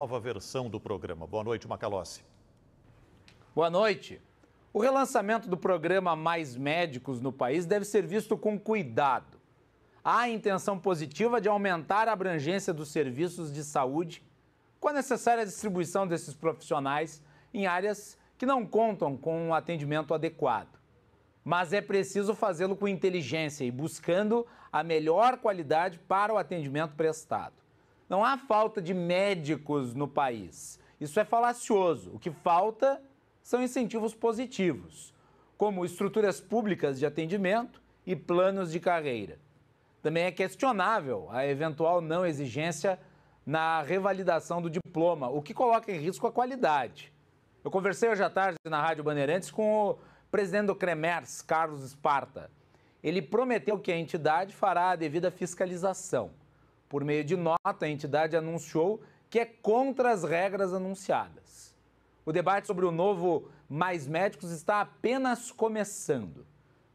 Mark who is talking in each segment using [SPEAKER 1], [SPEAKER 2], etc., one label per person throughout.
[SPEAKER 1] nova versão do programa. Boa noite, Macalossi. Boa noite. O relançamento do programa Mais Médicos no país deve ser visto com cuidado. Há a intenção positiva de aumentar a abrangência dos serviços de saúde com a necessária distribuição desses profissionais em áreas que não contam com um atendimento adequado. Mas é preciso fazê-lo com inteligência e buscando a melhor qualidade para o atendimento prestado. Não há falta de médicos no país. Isso é falacioso. O que falta são incentivos positivos, como estruturas públicas de atendimento e planos de carreira. Também é questionável a eventual não exigência na revalidação do diploma, o que coloca em risco a qualidade. Eu conversei hoje à tarde na Rádio Bandeirantes com o presidente do CREMERS, Carlos Esparta. Ele prometeu que a entidade fará a devida fiscalização. Por meio de nota, a entidade anunciou que é contra as regras anunciadas. O debate sobre o novo Mais Médicos está apenas começando.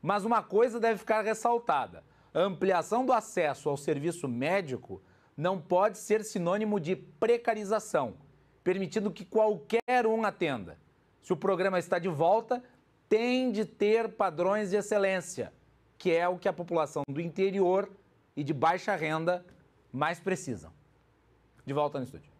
[SPEAKER 1] Mas uma coisa deve ficar ressaltada: a ampliação do acesso ao serviço médico não pode ser sinônimo de precarização, permitindo que qualquer um atenda. Se o programa está de volta, tem de ter padrões de excelência, que é o que a população do interior e de baixa renda mais precisam. De volta no estúdio.